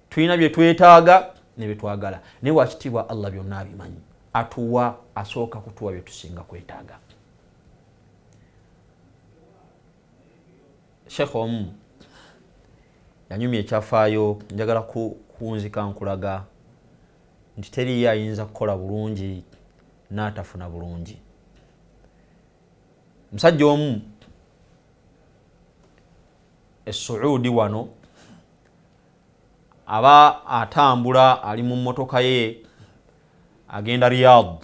tulina bye twetaaga ne bye twagala naye wakitiibwa allah byonna abimanyi atuwa asooka kutuwa bye tusinga kwetaaga sheikh omu yanyumya ekyafaayo njagala kunzika nkulaga nti teriyo ayinza kukola bulungi n'atafuna bulungi musajja omu esuudi wano aba atambula ali mu mmotoka ye agenda riyad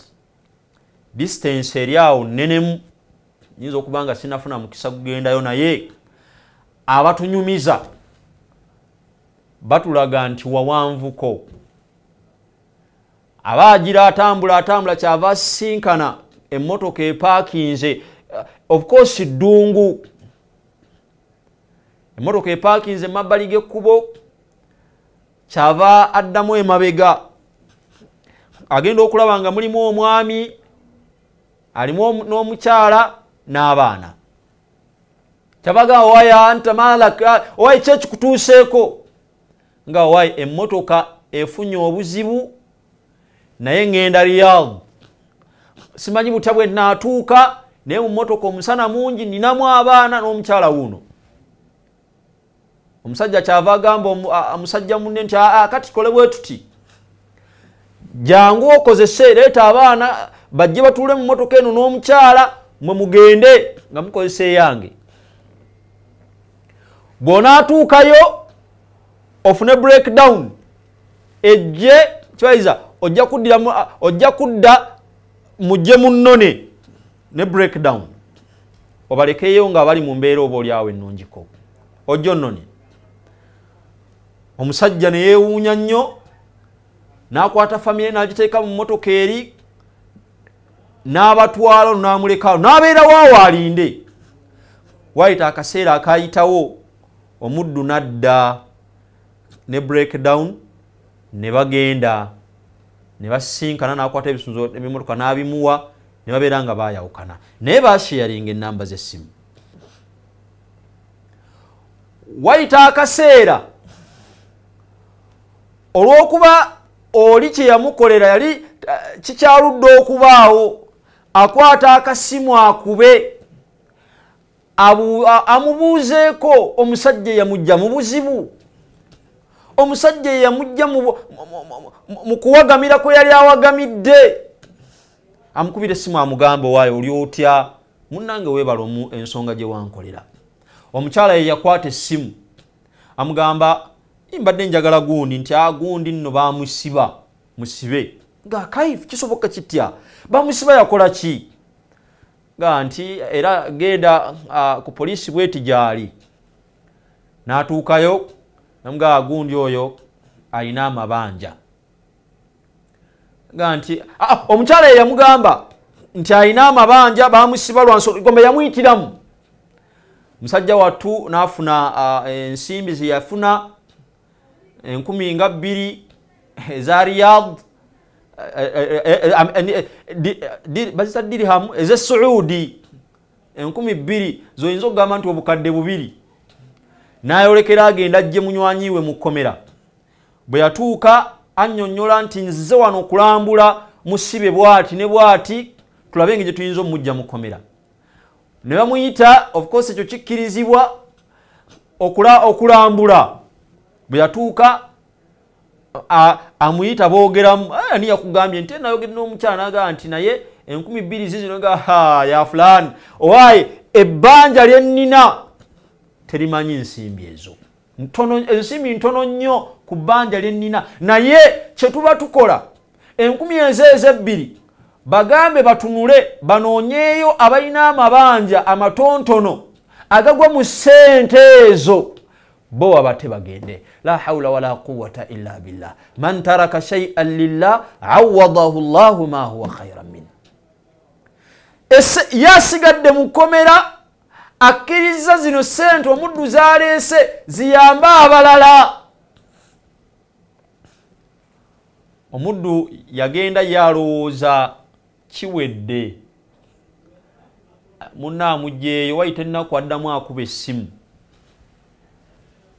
distance eri awo nenemu nyinza okuba nga sinafuna mukisa gugendayo naye abatunyumiza batulaga nti wawanvuko aba agira atambula atambula kyava asinkana emmotoka epaakinze of course ddungu emmotoka epaakinze mabbali g'ekkubo kyava addamu emabega agenda okulaba nga mulimu omwami alimu n'omukyala n'abaana kyabaga owai antamalaka owai ki ekikutuuseeko nga owai emmotoka efunye obuzibu naye ngenda riyad simanyi butya bwe naatuuka naye mu mmotoka omusana mungi ninamu abaana n'omukyala wuuno omusajja kyava agamba musajja munne nti kati kole bwe tuti jangu okozese leeta abaana bajje batuule mu motoka eno n'omukyala mwe mugende nga mukozesa eyange bw'onaatuukayo ofune breakdown ejje kibayiza ojja kudda mujje mu nnone ne breakdown obalekeyo nga bali mu mbeera oba oliawo ennungiko ojja onnone omusajja neyewuunya nnyo n'akwata famire n'agiteeka mu motoka eri n'abatwala no n'amulekaawo n'abeerawo awo alinde waayita akaseera akayitawo omuddu n'adda ne breakdown ne bagenda ne basinkana n'akwata ebisunzo ebimotoka n'abimuwa ne babeera nga baayawukana naye baasheyaringa ennamba z'essimu wayita akaseera olw'okuba oli kye yamukolera yali eh, kikyaludde okubaawo akwata akasimu akube amubuuzeeko omusajja eyamujja mu buzibu omusajja eyamujja mu kuwagamira kwe yali awagamidde amukubira essimu amugamba owaayo oli otya munnange weebalamu ensonga gye wankolera omukyala ye yakwata essimu amugamba mbadde njagala gundi nti agundi ah, nno bamusiba musibe nga kaifu kisoboka kitya bamusiba yakola ki nga nti era genda uh, ku poliisi bweti gyali n'atuukayo namuga agundi ah, oyo alina amabanja nga nti ah, ah omukyala yeyamugamba nti alina amabanja bamusiba lwansigombe yamuyitiramu musajja wattu n'afuna uh, ensimbi ziyafuna enkumi nga bbiri eza riyad eh, eh, eh, bazita dirihamu eze suudi enkumi bbiri zoyinza okugamba nti obukadde bubiri nayolekera agenda ajje munywanyiwe mu kkomera bwe yatuuka annyonnyola nti nzize wano okulambula musibe bwati ne bwati tulabe engeri gyetuyinza omujja mu kkomera ne bamuyita of course ekyo kikkirizibwa okulambula bwe yatuuka amuyita boogeramu ah, ani yakugambye nti nayogere n'omukyala nagaa nti naye enkumi bbiri zizinoga ha yafulaani owaye ebbanja lye nnina terimanyi nsimbi ezo ensimbi ntono nnyo ku bbanja lye nnina naye kyetuba tukola enkumi ezo ezebbiri bagambe batunule banoonyeeyo abalina amabanja amatontono agagwa mu ssente ezo bo waba tebagende la haula wala quwata illa billah man taraka shaian lillah awadahu llahu ma huwa khairan min yasigadde mukomera akkiriza zino sente omuddu zaleese ziyambe abalala omuddu yagenda yalowooza kiwedde munaamugjaeyo wayita ennaku addamu akuba essimu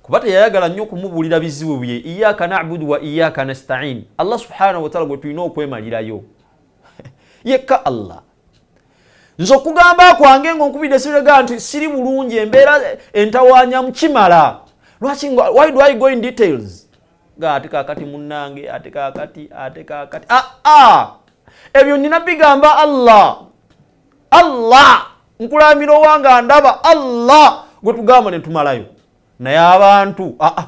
kuba teyayagala nnyo okumubuulira bizibu bye iyaaka nabudu wa iyaaka nastain allah subhanahu wataala gwe tulina okwemalirayo yekka allah nze okugamba kwange nga onkubidde sibirega nti siri bulungi embeera entawanya mukimala lwaki why do i go in details nga ate kakati munnange ate kakati ate kakati aa ah, ah! ebyo nina bigamba allah allah nkulamira owange andaba allah gwe tugamba netumalayo naye abantu aa ah, ah,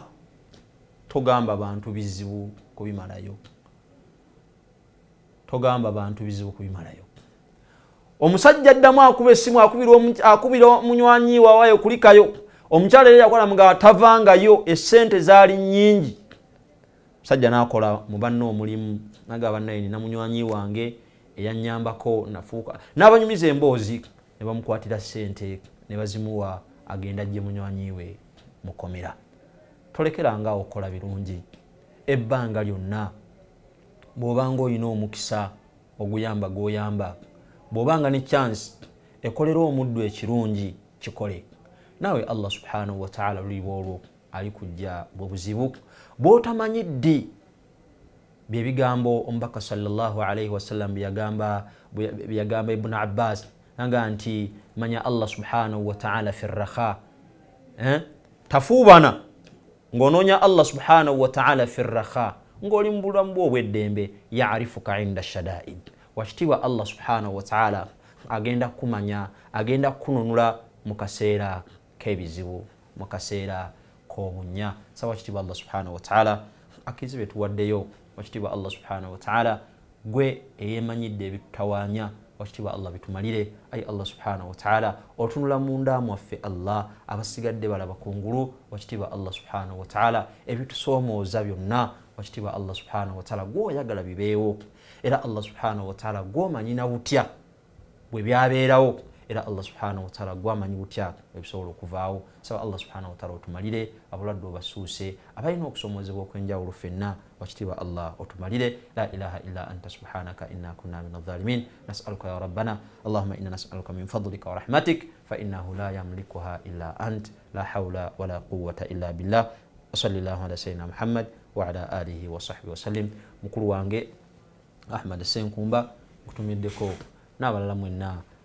togamba bantu bizibu kubimalayo togamba bantu bizibu kubimalayo omusajja addamu akuba essimu akubira omunywanyi wawayo kulikayo omukyala era yakola nga tavangayo essente zaali nyingi omusajja nakola mubanna omulimu naga bannaini namunywanyi wange eyanyambako nafuuka n'abanyumiza emboozi ne bamukwatira ssente ne bazimuwa agenda ajje munywanyi we mukomera tolekerangaawo okukola birungi ebbanga lyonna bw'obanga olina omukisa oguyamba gwoyamba bw'obanga ne chansi ekolera omuddu ekirungi kikole naawe allah subhanahu wataala luliba olwo alikujja bwebuzibu bw'otamanyi ddi byebigambo omubaka salaalaihi wasalam byeyagamba ibuni abbas anga nti manya allah subhanahu wataala fi rraha eh? tafuubana ng'onoonya allah subhanahu wataala firaha ng'oli mu bulamu bwe obw'eddembe yarifuka inda shadaid wakitiibwa allah subhanahu wataala agenda kumanya agenda kkununula mu kaseera k'ebizibu mu kaseera k'obunya sawa kitiibwa allah subhanahu wataala akizibetuwaddeyo wakitiibwa allah subhanahu wataala gwe eyemanyidde ebitutawaanya wakitibwa allah bitumalire ayi allah subhanahu wataala otunula munda mwaffe allah abasigadde balaba kungulu wakitibwa allah subhanahu wataala ebitusomooza byonna wakitibwa allah subhanahu wataala gwoyagala bibeewo era allah subhanahu wataala gwomanyina butya bwe byabeerawo era allah subhana wataala gwamanyi butya ebisobola okuvaawo saba allah subhana wataala otumalire abalwadde obasuuse abalina okusomozebwa okwenjawulo ffenna wakitibwa allah otumalire la ilaha illa anta subhanaka inna kunna min adhalimin nasaluka ya rabbana allahuma inna nasaluka min fadlika wa warahmatik fainahu la yamlikuha illa ant la haula wala quwata illa billah wasalli llahu ala sayidina muhammad waala alihi wasahbihi wasallim mukulu wange ahmad senkumba nkutumiddeko n'abalala mwenna